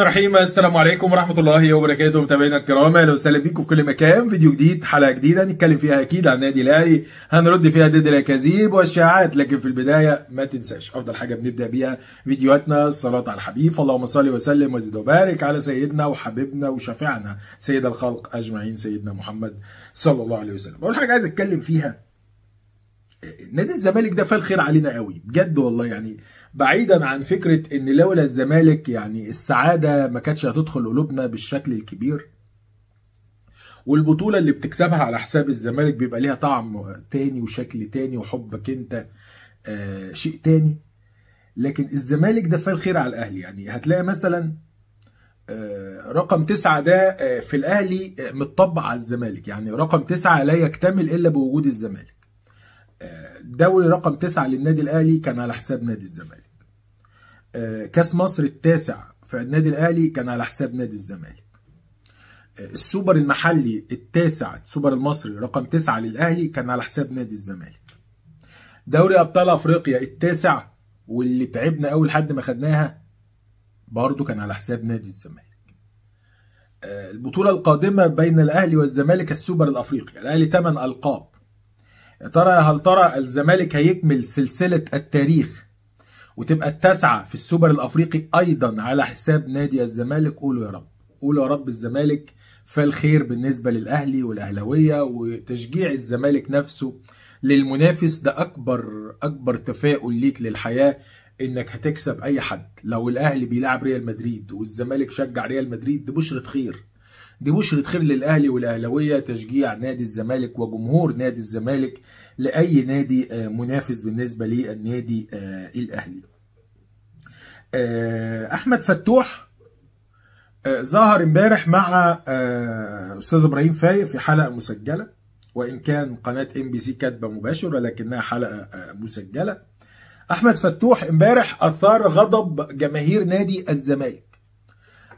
الرحيم السلام عليكم ورحمه الله وبركاته متابعينا الكرام اهلا وسهلا بيكم في كل مكان فيديو جديد حلقه جديده هنتكلم فيها اكيد عن النادي الاهلي هنرد فيها ضد الاكاذيب والشائعات لكن في البدايه ما تنساش افضل حاجه بنبدا بيها فيديوهاتنا الصلاه على الحبيب اللهم صل وسلم وزد وبارك على سيدنا وحبيبنا وشفيعنا سيد الخلق اجمعين سيدنا محمد صلى الله عليه وسلم اول حاجه عايز اتكلم فيها نادي الزمالك ده فال خير علينا قوي بجد والله يعني بعيدا عن فكره ان لولا الزمالك يعني السعاده ما كانتش هتدخل قلوبنا بالشكل الكبير والبطوله اللي بتكسبها على حساب الزمالك بيبقى ليها طعم تاني وشكل تاني وحبك انت آه شيء تاني لكن الزمالك ده فيه الخير على الاهلي يعني هتلاقي مثلا آه، رقم تسعة ده آه، في الاهلي آه، متطبق على الزمالك يعني رقم تسعة لا يكتمل الا بوجود الزمالك دوري رقم تسعة للنادي الاهلي كان على حساب نادي الزمالك آه، كاس مصر التاسع في النادي الاهلي كان على حساب نادي الزمالك آه، السوبر المحلي التاسع السوبر المصري رقم تسعة للاهلي كان على حساب نادي الزمالك دوري ابطال افريقيا التاسع واللي تعبنا قوي لحد ما خدناها برضه كان على حساب نادي الزمالك آه، البطولة القادمة بين الأهلي والزمالك السوبر الأفريقي الأهلي ثمان ألقاب يا ترى هل ترى الزمالك هيكمل سلسله التاريخ وتبقى التاسعه في السوبر الافريقي ايضا على حساب نادي الزمالك قولوا يا رب قولوا يا رب الزمالك فالخير بالنسبه للاهلي والاهلاويه وتشجيع الزمالك نفسه للمنافس ده اكبر اكبر تفاؤل ليك للحياه انك هتكسب اي حد لو الاهلي بيلعب ريال مدريد والزمالك شجع ريال مدريد ده بشره خير دي بشرة خير للأهلي والأهلاوية تشجيع نادي الزمالك وجمهور نادي الزمالك لأي نادي آه، منافس بالنسبة للنادي آه، الأهلي آه، أحمد فتوح ظهر امبارح مع أستاذ إبراهيم فايق في حلقة مسجلة وإن كان قناة ام بي سي كاتبة مباشرة لكنها حلقة مسجلة أحمد فتوح امبارح أثار غضب جماهير نادي الزمالك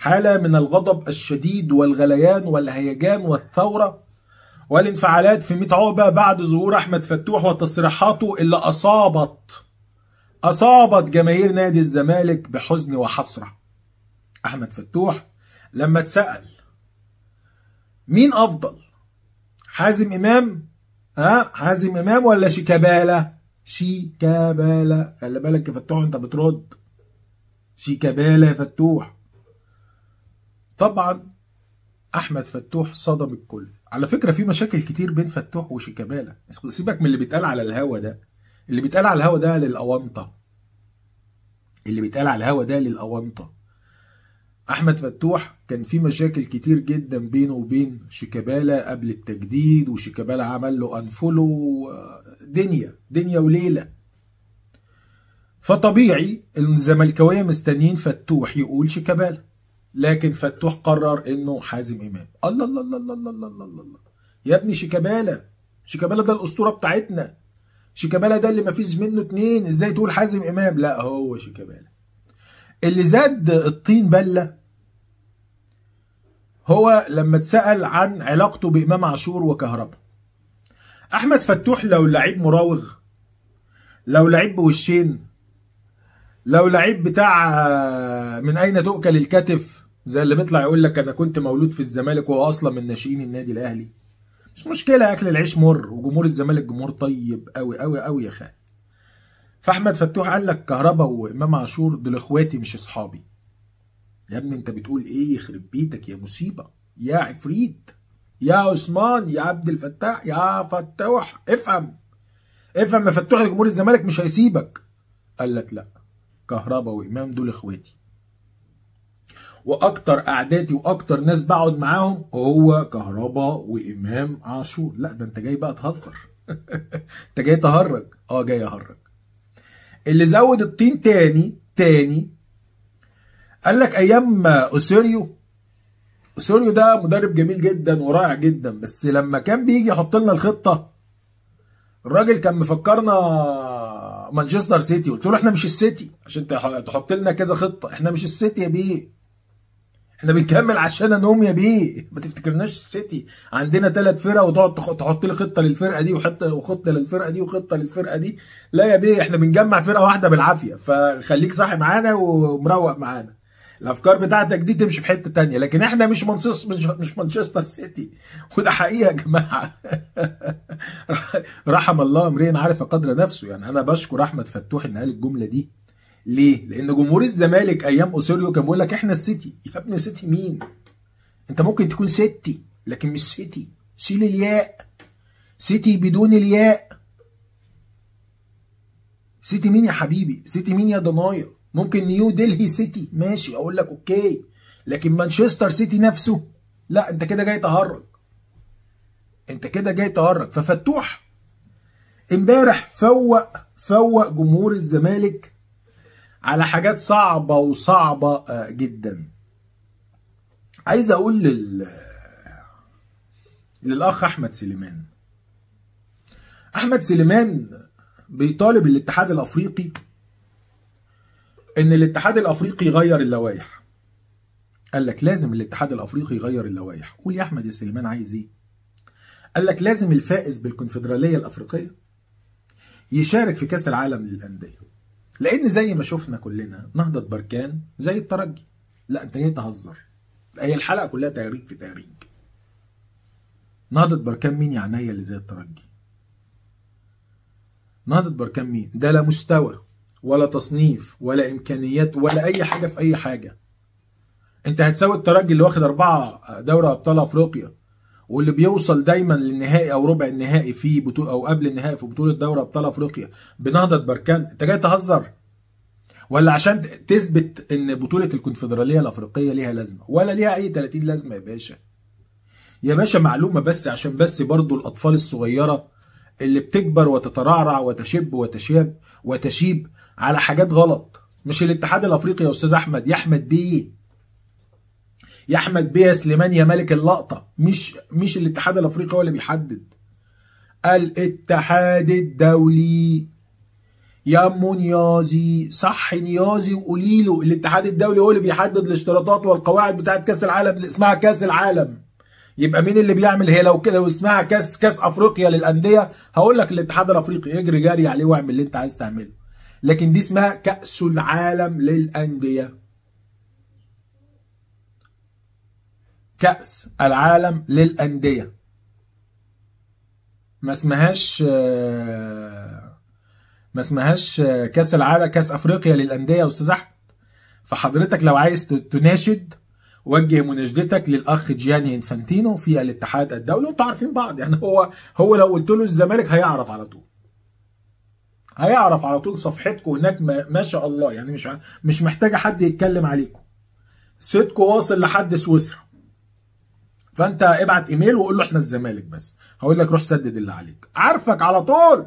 حالة من الغضب الشديد والغليان والهيجان والثورة والانفعالات في ميت عقبة بعد ظهور أحمد فتوح وتصريحاته اللي أصابت أصابت جماهير نادي الزمالك بحزن وحسرة أحمد فتوح لما اتسأل مين أفضل حازم إمام ها حازم إمام ولا شيكابالا شيكابالا خلي بالك يا فتوح أنت بترد شيكابالا يا فتوح طبعا احمد فتوح صدم الكل على فكره في مشاكل كتير بين فتوح وشيكابالا سيبك من اللي بيتقال على الهوا ده اللي بيتقال على الهوا ده للاونطه اللي بيتقال على الهوا ده للاونطه احمد فتوح كان في مشاكل كتير جدا بينه وبين شيكابالا قبل التجديد وشيكابالا عمل له انفولو دنيا دنيا وليله فطبيعي الزملكاويه مستنيين فتوح يقول شيكابالا لكن فتوح قرر انه حازم امام الله الله الله الله الله الله الله, الله, يا ابني شيكابالا شيكابالا ده الاسطوره بتاعتنا شيكابالا ده اللي مفيش منه اتنين ازاي تقول حازم امام لا هو شيكابالا اللي زاد الطين بله هو لما اتسال عن علاقته بامام عاشور وكهربا احمد فتوح لو لعيب مراوغ لو لعيب بوشين لو لعيب بتاع من اين تؤكل الكتف زي اللي بيطلع يقول لك انا كنت مولود في الزمالك وهو اصلا من ناشئين النادي الاهلي مش مشكله اكل العيش مر وجمهور الزمالك جمهور طيب قوي قوي قوي يا خال فاحمد فتوح قال لك كهربا وامام عاشور دول اخواتي مش اصحابي يا ابني انت بتقول ايه يخرب بيتك يا مصيبه يا عفريت يا عثمان يا عبد الفتاح يا فتوح افهم افهم يا فتوح جمهور الزمالك مش هيسيبك قال لك لا كهربا وامام دول اخواتي واكتر قعداتي واكتر ناس بقعد معاهم هو كهربا وامام عاشور لا ده انت جاي بقى تهزر انت جاي تهرج اه جاي اهرج اللي زود الطين تاني تاني قال لك ايام اوسيريو اوسيريو ده مدرب جميل جدا ورائع جدا بس لما كان بيجي يحط لنا الخطه الراجل كان مفكرنا مانشستر سيتي قلت له احنا مش السيتي عشان تحط لنا كذا خطه احنا مش السيتي يا بيه احنا بنكمل عشان نوم يا بيه ما تفتكرناش السيتي عندنا ثلاث فرق وتقعد تحط لي خطه للفرقه دي وحط وخطه للفرقه دي وخطه للفرقه دي لا يا بيه احنا بنجمع فرقه واحده بالعافيه فخليك صاحي معانا ومروق معانا الافكار بتاعتك دي تمشي في حته تانية لكن احنا مش منصص مش مانشستر سيتي وده حقيقه يا جماعه رحم الله امرئ عارف قدر نفسه يعني انا بشكر احمد فتوح ان قال الجمله دي ليه؟ لأن جمهور الزمالك أيام أوسوريو كان بيقول لك إحنا السيتي، يا ابني سيتي مين؟ أنت ممكن تكون سيتي لكن مش سيتي، شيل الياء سيتي بدون الياء سيتي مين يا حبيبي؟ سيتي مين يا دناير؟ ممكن نيو دلهي سيتي ماشي أقول لك أوكي لكن مانشستر سيتي نفسه لا أنت كده جاي تهرج أنت كده جاي تهرج ففتوح امبارح فوق فوق جمهور الزمالك على حاجات صعبة وصعبة آه، جدا عايز اقول لل للاخ احمد سليمان احمد سليمان بيطالب الاتحاد الافريقي ان الاتحاد الافريقي يغير اللوائح قال لك لازم الاتحاد الافريقي يغير اللوائح قول يا احمد يا سليمان عايز ايه قال لك لازم الفائز بالكونفدراليه الافريقيه يشارك في كاس العالم للانديه لان زي ما شفنا كلنا نهضه بركان زي الترجي لا انت ليه تهزر هي الحلقه كلها تهريج في تهريج نهضه بركان مين يا عينيا اللي زي الترجي نهضه بركان مين ده لا مستوى ولا تصنيف ولا امكانيات ولا اي حاجه في اي حاجه انت هتساوي الترجي اللي واخد اربعه دوري ابطال افريقيا واللي بيوصل دايما للنهائي او ربع النهائي في بطوله او قبل النهائي في بطوله دوري ابطال افريقيا بنهضه بركان انت جاي تهزر ولا عشان تثبت ان بطوله الكونفدراليه الافريقيه ليها لازمه ولا ليها اي 30 لازمه يا باشا يا باشا معلومه بس عشان بس برضو الاطفال الصغيره اللي بتكبر وتترعرع وتشب وتشاب وتشيب على حاجات غلط مش الاتحاد الافريقي يا استاذ احمد يا احمد بيه يا احمد بيه يا سليمان يا ملك اللقطه مش مش الاتحاد الافريقي هو اللي بيحدد الاتحاد الدولي يا ام نيازي صح نيازي وقولي له الاتحاد الدولي هو اللي بيحدد الاشتراطات والقواعد بتاعه كاس العالم اللي اسمها كاس العالم يبقى مين اللي بيعمل هي لو كده لو اسمها كاس كاس افريقيا للانديه هقول لك الاتحاد الافريقي اجري جري عليه واعمل اللي انت عايز تعمله لكن دي اسمها كاس العالم للانديه كأس العالم للأندية ما اسمهاش ما اسمهاش كأس العالم كأس أفريقيا للأندية يا أستاذ أحمد فحضرتك لو عايز تناشد وجه مناشدتك للاخ جياني انفانتينو في الاتحاد الدولي وانتوا عارفين بعض يعني هو هو لو قلت له الزمالك هيعرف على طول هيعرف على طول صفحتكم هناك ما, ما شاء الله يعني مش مش محتاجه حد يتكلم عليكم صيتكم واصل لحد سويسرا فانت ابعت ايميل وقول له احنا الزمالك بس هقول لك روح سدد اللي عليك عارفك على طول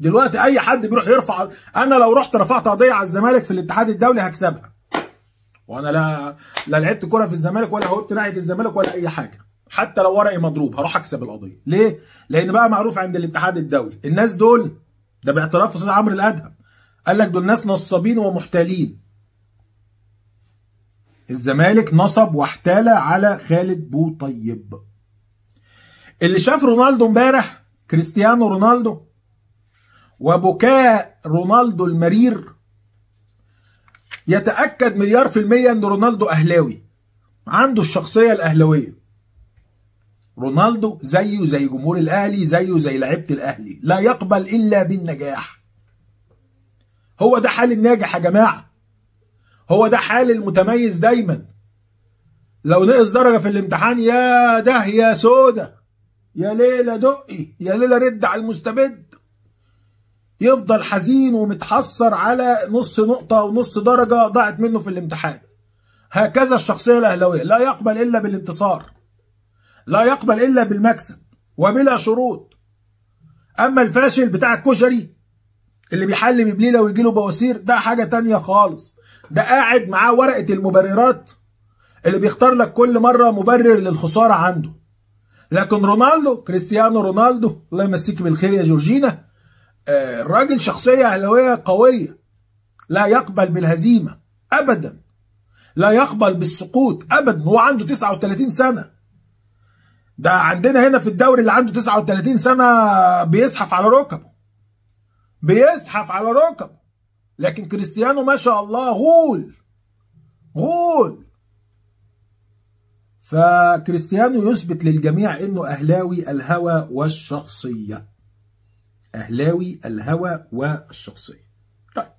دلوقتي اي حد بيروح يرفع انا لو رحت رفعت قضيه على الزمالك في الاتحاد الدولي هكسبها وانا لا لا لعبت كوره في الزمالك ولا هوبت ناحيه الزمالك ولا اي حاجه حتى لو ورقي مضروب هروح اكسب القضيه ليه لان بقى معروف عند الاتحاد الدولي الناس دول ده باعتراف استاذ عمرو الادهم قال لك دول ناس نصابين ومحتالين الزمالك نصب واحتال على خالد بوطيب اللي شاف رونالدو امبارح كريستيانو رونالدو وبكاء رونالدو المرير يتأكد مليار في المية ان رونالدو اهلاوي عنده الشخصية الاهلاوية رونالدو زيه زي جمهور الاهلي زيه زي لعيبة الاهلي لا يقبل الا بالنجاح هو ده حال الناجح يا جماعه هو ده حال المتميز دايما لو نقص درجه في الامتحان يا ده يا سودا يا ليلى دقي يا ليلى رد على المستبد يفضل حزين ومتحسر على نص نقطه ونص درجه ضاعت منه في الامتحان هكذا الشخصيه الاهلاويه لا يقبل الا بالانتصار لا يقبل الا بالمكسب وبلا شروط اما الفاشل بتاع الكشري اللي بيحلم بليله ويجيله له بواسير ده حاجه تانية خالص ده قاعد معاه ورقه المبررات اللي بيختار لك كل مره مبرر للخساره عنده لكن رونالدو كريستيانو رونالدو الله يمسيك بالخير يا جورجينا الراجل آه، شخصيه اهلاويه قويه لا يقبل بالهزيمه ابدا لا يقبل بالسقوط ابدا هو عنده 39 سنه ده عندنا هنا في الدوري اللي عنده 39 سنه بيزحف على ركبه بيزحف على ركبه لكن كريستيانو ما شاء الله غول غول فكريستيانو يثبت للجميع انه اهلاوي الهوى والشخصيه اهلاوي الهوى والشخصيه طيب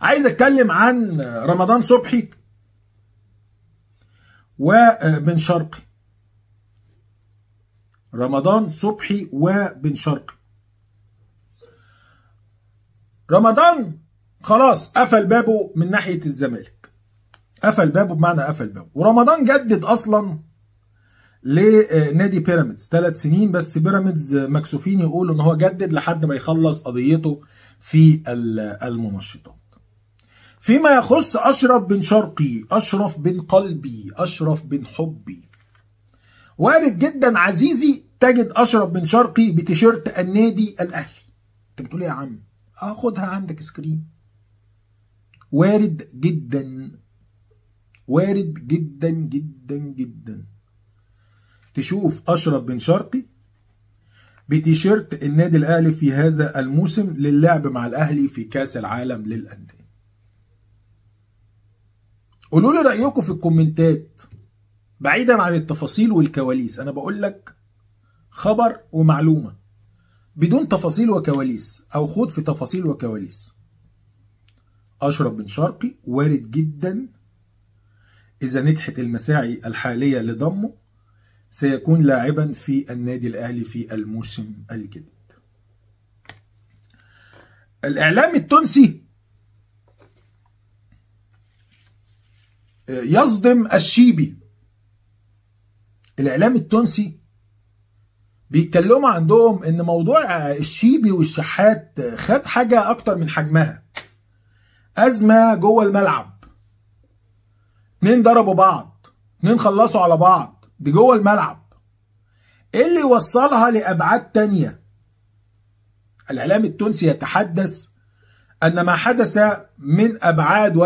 عايز اتكلم عن رمضان صبحي وبن شرقي رمضان صبحي وبن شرقي رمضان خلاص قفل بابه من ناحيه الزمالك قفل بابه بمعنى قفل بابه ورمضان جدد اصلا لنادي آه، بيراميدز ثلاث سنين بس بيراميدز مكسوفين يقولوا ان هو جدد لحد ما يخلص قضيته في المنشطات فيما يخص اشرف بن شرقي اشرف بن قلبي اشرف بن حبي وارد جدا عزيزي تجد اشرف بن شرقي بتيشيرت النادي الاهلي انت بتقول ايه يا عم هاخدها عندك سكرين وارد جدا وارد جدا جدا جدا تشوف اشرف بن شرقي بتيشيرت النادي الاهلي في هذا الموسم للعب مع الاهلي في كاس العالم للانديه قولوا لي رايكم في الكومنتات بعيدا عن التفاصيل والكواليس انا بقول لك خبر ومعلومه بدون تفاصيل وكواليس أو خوض في تفاصيل وكواليس أشرف بن شرقي وارد جدا إذا نجحت المساعي الحالية لضمه سيكون لاعبا في النادي الأهلي في الموسم الجديد الإعلام التونسي يصدم الشيبي الإعلام التونسي بيتكلموا عندهم ان موضوع الشيبي والشحات خد حاجه اكتر من حجمها ازمه جوه الملعب اتنين ضربوا بعض اتنين خلصوا على بعض دي جوه الملعب ايه اللي وصلها لابعاد تانية الاعلام التونسي يتحدث ان ما حدث من ابعاد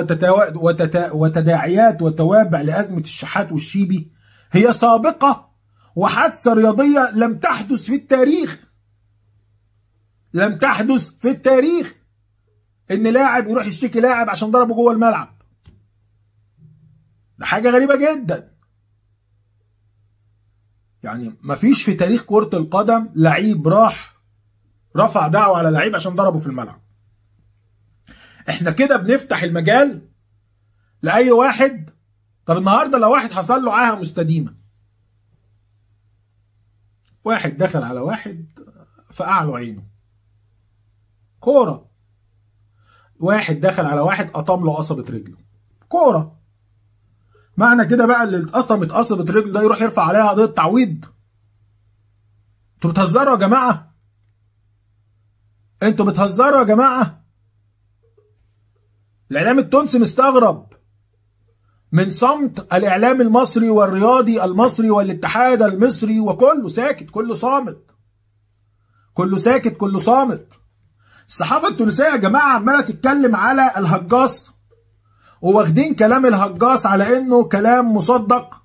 وتداعيات وتوابع لازمه الشحات والشيبي هي سابقه وحادثة رياضية لم تحدث في التاريخ لم تحدث في التاريخ ان لاعب يروح يشتكي لاعب عشان ضربه جوه الملعب ده حاجة غريبة جدا يعني مفيش في تاريخ كرة القدم لعيب راح رفع دعوة على لعيب عشان ضربه في الملعب احنا كده بنفتح المجال لأي واحد طب النهارده لو واحد حصل له عاهه مستديمه واحد دخل على واحد فقعله عينه كورة واحد دخل على واحد قطم له قصبة رجله كورة معنى كده بقى اللي اتقصم قصبة رجله ده يروح يرفع عليها قضية تعويض انتوا بتهزروا يا جماعة انتوا بتهزروا يا جماعة الاعلام التونسي مستغرب من صمت الإعلام المصري والرياضي المصري والاتحاد المصري وكله ساكت كله صامت كله ساكت كله صامت الصحافة التونسية يا جماعة عمالة تتكلم على الهجاص وواخدين كلام الهجاص على إنه كلام مصدق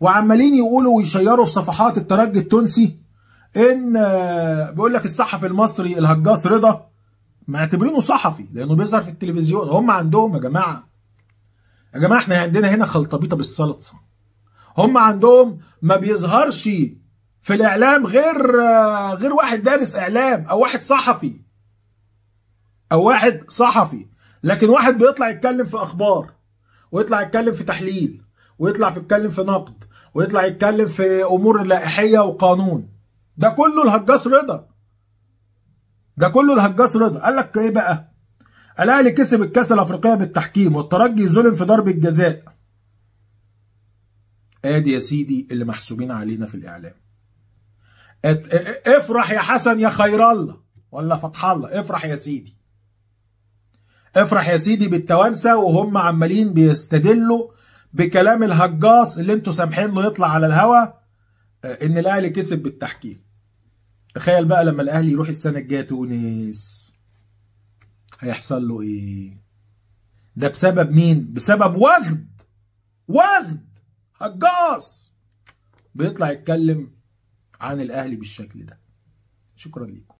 وعمالين يقولوا ويشيروا في صفحات الترجي التونسي إن آه، بيقول لك الصحفي المصري الهجاص رضا معتبرينه صحفي لأنه بيظهر في التلفزيون هم عندهم يا جماعة يا جماعه احنا عندنا هنا خلطبيطه بالصلصه هم عندهم ما بيظهرش في الاعلام غير غير واحد دارس اعلام او واحد صحفي او واحد صحفي لكن واحد بيطلع يتكلم في اخبار ويطلع يتكلم في تحليل ويطلع في يتكلم في نقد ويطلع يتكلم في امور لائحيه وقانون ده كله الهجاس رضا ده كله الهجاس رضا قال لك ايه بقى الاهلي كسب الكاس الافريقيه بالتحكيم والترجي ظلم في ضربه جزاء ادي يا سيدي اللي محسوبين علينا في الاعلام افرح يا حسن يا خير الله ولا فتح الله افرح يا سيدي افرح يا سيدي بالتوانسه وهم عمالين بيستدلوا بكلام الهجاص اللي انتوا سامحين له يطلع على الهوا اه، ان الاهلي كسب بالتحكيم تخيل بقى لما الاهلي يروح السنه الجايه تونس هيحصل له ايه ده بسبب مين بسبب وغد وغد هجاص بيطلع يتكلم عن الاهلي بالشكل ده شكرا لكم